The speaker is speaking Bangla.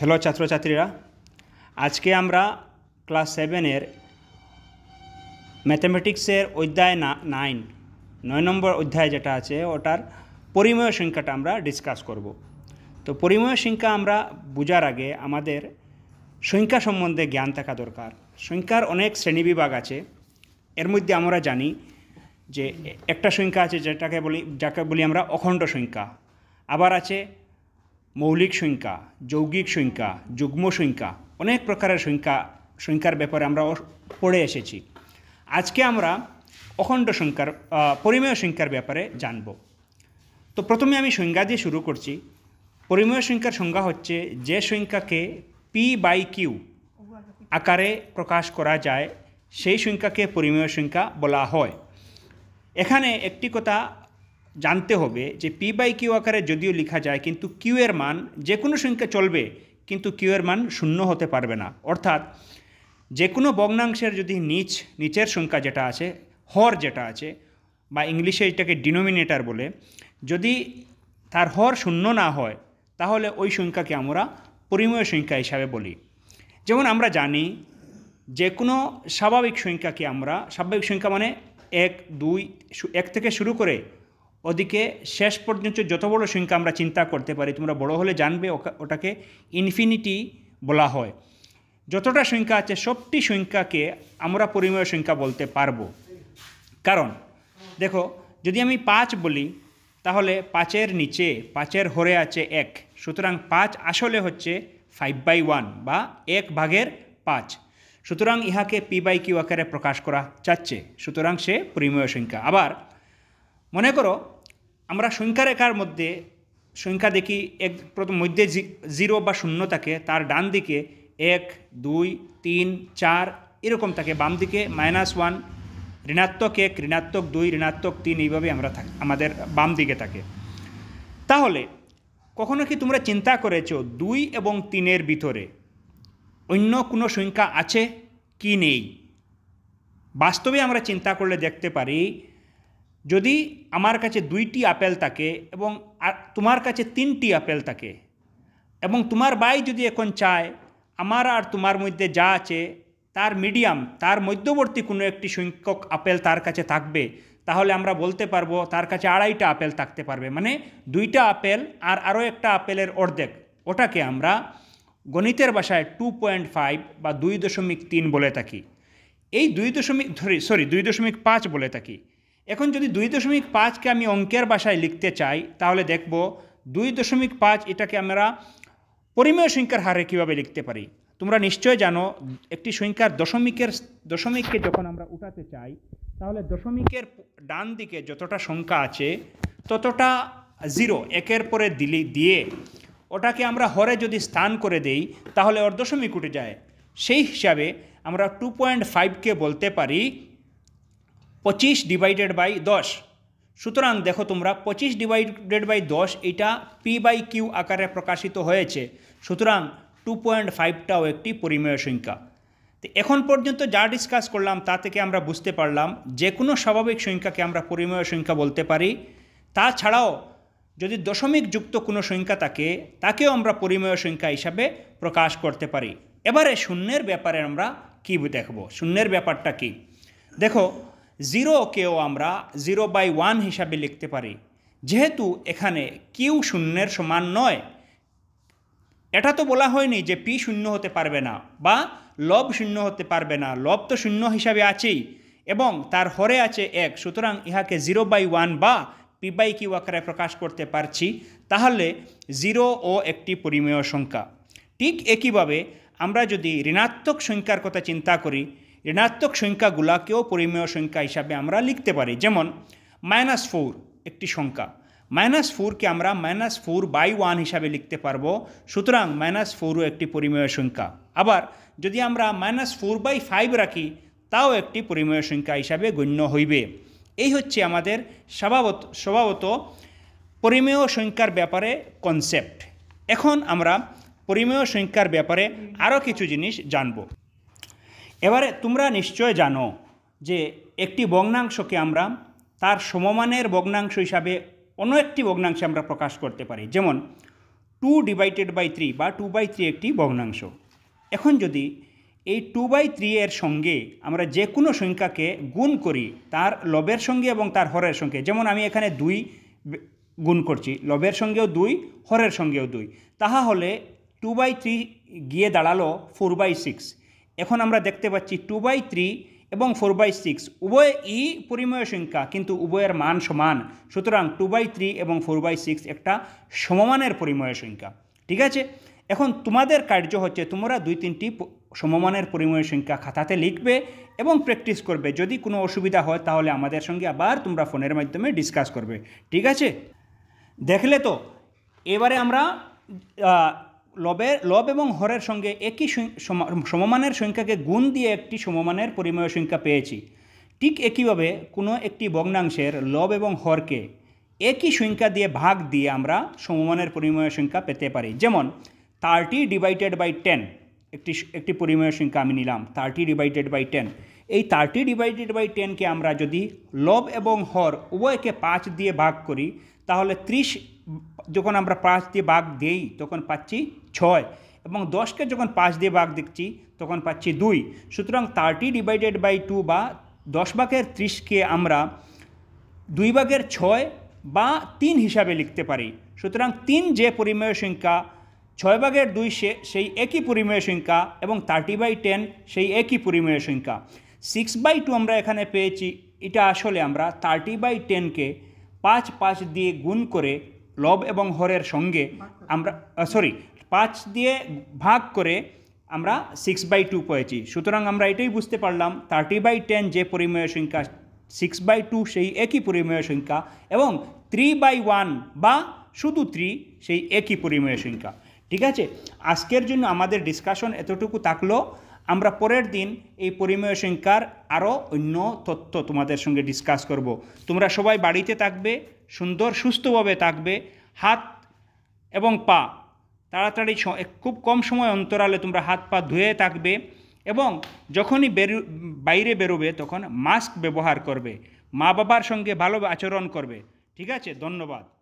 হ্যালো ছাত্রছাত্রীরা আজকে আমরা ক্লাস সেভেনের ম্যাথামেটিক্সের অধ্যায় না নাইন নয় নম্বর অধ্যায় যেটা আছে ওটার পরিময় সংখ্যাটা আমরা ডিসকাস করব তো পরিময় সংখ্যা আমরা বোঝার আগে আমাদের সংখ্যা সম্বন্ধে জ্ঞান থাকা দরকার সংখ্যার অনেক শ্রেণীবিভাগ আছে এর মধ্যে আমরা জানি যে একটা সংখ্যা আছে যেটাকে বলি যাকে বলি আমরা অখণ্ড সংখ্যা আবার আছে মৌলিক সংখ্যা যৌগিক সংখ্যা যুগ্ম সংখ্যা অনেক প্রকারের সংখ্যা সংখ্যার ব্যাপারে আমরা পড়ে এসেছি আজকে আমরা অখণ্ড সংখ্যার পরিমেয় সংখ্যার ব্যাপারে জানব তো প্রথমে আমি সংজ্ঞা দিয়ে শুরু করছি পরিমেয় সংখ্যার সংজ্ঞা হচ্ছে যে সংখ্যাকে পি বাই কিউ আকারে প্রকাশ করা যায় সেই সংখ্যাকে পরিমেয় সংখ্যা বলা হয় এখানে একটি কথা জানতে হবে যে পি বাই কিউ আকারে যদিও লেখা যায় কিন্তু কিউ এর মান যে কোনো সংখ্যা চলবে কিন্তু কিউ এর মান শূন্য হতে পারবে না অর্থাৎ যে কোনো বগ্নাংশের যদি নিচ নিচের সংখ্যা যেটা আছে হর যেটা আছে বা ইংলিশে এটাকে ডিনোমিনেটার বলে যদি তার হর শূন্য না হয় তাহলে ওই সংখ্যাকে আমরা পরিমেয় সংখ্যা হিসাবে বলি যেমন আমরা জানি যে কোনো স্বাভাবিক সংখ্যাকে আমরা স্বাভাবিক সংখ্যা মানে এক দুই এক থেকে শুরু করে ওদিকে শেষ পর্যন্ত যত বড় সংখ্যা আমরা চিন্তা করতে পারি তোমরা বড় হলে জানবে ওটাকে ইনফিনিটি বলা হয় যতটা সংখ্যা আছে সবটি সংখ্যাকে আমরা পরিমেয় সংখ্যা বলতে পারবো কারণ দেখো যদি আমি পাঁচ বলি তাহলে পাঁচের নিচে পাঁচের হরে আছে এক সুতরাং পাঁচ আসলে হচ্ছে ফাইভ বাই ওয়ান বা এক ভাগের পাঁচ সুতরাং ইহাকে পি বাই কিউ আকারে প্রকাশ করা যাচ্ছে সুতরাং সে পরিমেয় সংখ্যা আবার মনে করো আমরা সংখ্যা রেখার মধ্যে সংখ্যা দেখি এক প্রথম মধ্যে জিরো বা শূন্য থাকে তার ডান দিকে এক দুই তিন চার এরকম থাকে বাম দিকে মাইনাস ওয়ান ঋণাত্মক এক ঋণাত্মক দুই ঋণাত্মক তিন এইভাবে আমরা থাকি আমাদের বাম দিকে থাকে তাহলে কখনো কি তোমরা চিন্তা করেছো দুই এবং তিনের ভিতরে অন্য কোনো সংখ্যা আছে কি নেই বাস্তবে আমরা চিন্তা করলে দেখতে পারি যদি আমার কাছে দুইটি আপেল থাকে এবং তোমার কাছে তিনটি আপেল থাকে এবং তোমার বাই যদি এখন চায় আমার আর তোমার মধ্যে যা আছে তার মিডিয়াম তার মধ্যবর্তী কোনো একটি সংখ্যক আপেল তার কাছে থাকবে তাহলে আমরা বলতে পারবো তার কাছে আড়াইটা আপেল থাকতে পারবে মানে দুইটা আপেল আর আরও একটা আপেলের অর্ধেক ওটাকে আমরা গণিতের ভাষায় টু পয়েন্ট ফাইভ বা দুই দশমিক তিন বলে থাকি এই দুই দশমিক সরি দুই দশমিক পাঁচ বলে থাকি এখন যদি দুই দশমিক পাঁচকে আমি অঙ্কের বাসায় লিখতে চাই তাহলে দেখব দুই দশমিক পাঁচ এটাকে আমরা পরিমেয় সংখ্যার হারে কীভাবে লিখতে পারি তোমরা নিশ্চয় জানো একটি সংখ্যার দশমিকের দশমিককে যখন আমরা উঠাতে চাই তাহলে দশমিকের ডান দিকে যতটা সংখ্যা আছে ততটা জিরো একের পরে দিলি দিয়ে ওটাকে আমরা হরে যদি স্থান করে দেই তাহলে দশমিক উঠে যায় সেই হিসাবে আমরা টু পয়েন্ট ফাইভকে বলতে পারি পঁচিশ ডিভাইডেড বাই দশ সুতরাং দেখো তোমরা পঁচিশ ডিভাইডেড বাই দশ এটা পি বাই কিউ আকারে প্রকাশিত হয়েছে সুতরাং টু পয়েন্ট ফাইভটাও একটি পরিমেয় সংখ্যা তো এখন পর্যন্ত যা ডিসকাস করলাম তা থেকে আমরা বুঝতে পারলাম যে কোনো স্বাভাবিক সংখ্যাকে আমরা পরিমেয় সংখ্যা বলতে পারি তাছাড়াও যদি দশমিক যুক্ত কোনো সংখ্যা থাকে তাকেও আমরা পরিমেয় সংখ্যা হিসাবে প্রকাশ করতে পারি এবারে শূন্যের ব্যাপারে আমরা কী দেখব শূন্যের ব্যাপারটা কী দেখো জিরোকেও আমরা জিরো বাই ওয়ান হিসাবে লিখতে পারি যেহেতু এখানে কিউ শূন্যের সমান নয় এটা তো বলা হয়নি যে পি শূন্য হতে পারবে না বা লব শূন্য হতে পারবে না লব তো শূন্য হিসাবে আছেই এবং তার হরে আছে এক সুতরাং ইহাকে জিরো বাই ওয়ান বা পি বাই কিউ আকারে প্রকাশ করতে পারছি তাহলে জিরো ও একটি পরিমেয় সংখ্যা ঠিক একইভাবে আমরা যদি ঋণাত্মক সংখ্যার কথা চিন্তা করি ঋণাত্মক সংখ্যাগুলাকেও পরিমেয় সংখ্যা হিসাবে আমরা লিখতে পারি যেমন মাইনাস ফোর একটি সংখ্যা মাইনাস ফোরকে আমরা মাইনাস ফোর বাই ওয়ান হিসাবে লিখতে পারবো সুতরাং মাইনাস ফোরও একটি পরিমেয় সংখ্যা আবার যদি আমরা মাইনাস ফোর বাই ফাইভ রাখি তাও একটি পরিমেয় সংখ্যা হিসাবে গণ্য হইবে এই হচ্ছে আমাদের স্বভাবত স্বভাবত পরিমেয় সংখ্যার ব্যাপারে কনসেপ্ট এখন আমরা পরিমেয় সংখ্যার ব্যাপারে আরও কিছু জিনিস জানব এবারে তোমরা নিশ্চয় জানো যে একটি বগ্নাংশকে আমরা তার সমমানের বগ্নাংশ হিসাবে অন্য একটি বগ্নাংশে আমরা প্রকাশ করতে পারি যেমন টু ডিভাইডেড বাই থ্রি বা টু বাই থ্রি একটি বগ্নাংশ এখন যদি এই টু বাই থ্রি এর সঙ্গে আমরা যে কোনো সংখ্যাকে গুণ করি তার লবের সঙ্গে এবং তার হরের সঙ্গে যেমন আমি এখানে দুই গুণ করছি লবের সঙ্গেও দুই হরের সঙ্গেও দুই তাহা হলে টু বাই থ্রি গিয়ে দাঁড়ালো ফোর বাই সিক্স এখন আমরা দেখতে পাচ্ছি টু বাই থ্রি এবং ফোর বাই সিক্স উভয় ই পরিমেয় সংখ্যা কিন্তু উভয়ের মান সমান সুতরাং টু বাই থ্রি এবং ফোর বাই সিক্স একটা সমমানের পরিমেয় সংখ্যা ঠিক আছে এখন তোমাদের কার্য হচ্ছে তোমরা দুই তিনটি সমমানের পরিমেয় সংখ্যা খাতাতে লিখবে এবং প্র্যাকটিস করবে যদি কোনো অসুবিধা হয় তাহলে আমাদের সঙ্গে আবার তোমরা ফোনের মাধ্যমে ডিসকাস করবে ঠিক আছে দেখলে তো এবারে আমরা লবের লব এবং হরের সঙ্গে একই সমমানের সংখ্যাকে গুণ দিয়ে একটি সমমানের পরিমেয় সংখ্যা পেয়েছি ঠিক একইভাবে কোনো একটি ভগ্নাংশের লব এবং হরকে একই সংখ্যা দিয়ে ভাগ দিয়ে আমরা সমমানের পরিমেয় সংখ্যা পেতে পারি যেমন থার্টি ডিভাইডেড বাই টেন একটি একটি পরিমেয় সংখ্যা আমি নিলাম থার্টি ডিভাইডেড বাই টেন এই থার্টি ডিভাইডেড বাই টেনকে আমরা যদি লব এবং হর উভয়কে পাঁচ দিয়ে ভাগ করি তাহলে ত্রিশ যখন আমরা পাঁচ দিয়ে ভাগ দিই তখন পাচ্ছি ছয় এবং দশকে যখন পাঁচ দিয়ে ভাগ দেখছি তখন পাচ্ছি দুই সুতরাং থার্টি ডিভাইডেড বাই টু বা দশ ভাগের ত্রিশকে আমরা দুই ভাগের ছয় বা তিন হিসাবে লিখতে পারি সুতরাং তিন যে পরিমেয় সংখ্যা ছয় ভাগের দুই সে সেই একই পরিমেয় সংখ্যা এবং থার্টি বাই টেন সেই একই পরিমেয় সংখ্যা সিক্স বাই টু আমরা এখানে পেয়েছি এটা আসলে আমরা থার্টি বাই টেনকে পাঁচ পাঁচ দিয়ে গুণ করে লব এবং হরের সঙ্গে আমরা সরি পাঁচ দিয়ে ভাগ করে আমরা সিক্স বাই টু পেয়েছি সুতরাং আমরা এটাই বুঝতে পারলাম থার্টি বাই টেন যে পরিমেয় সংখ্যা সিক্স বাই টু সেই একই পরিমেয় সংখ্যা এবং থ্রি বাই ওয়ান বা শুধু থ্রি সেই একই পরিমেয় সংখ্যা ঠিক আছে আজকের জন্য আমাদের ডিসকাশন এতটুকু থাকলো আমরা পরের দিন এই পরিমেয় সংখ্যার আরও অন্য তথ্য তোমাদের সঙ্গে ডিসকাস করব। তোমরা সবাই বাড়িতে থাকবে সুন্দর সুস্থভাবে থাকবে হাত এবং পা তাড়াতাড়ি খুব কম সময় অন্তরালে তোমরা হাত পা ধুয়ে থাকবে এবং যখনই বেরো বাইরে বেরোবে তখন মাস্ক ব্যবহার করবে মা বাবার সঙ্গে ভালো আচরণ করবে ঠিক আছে ধন্যবাদ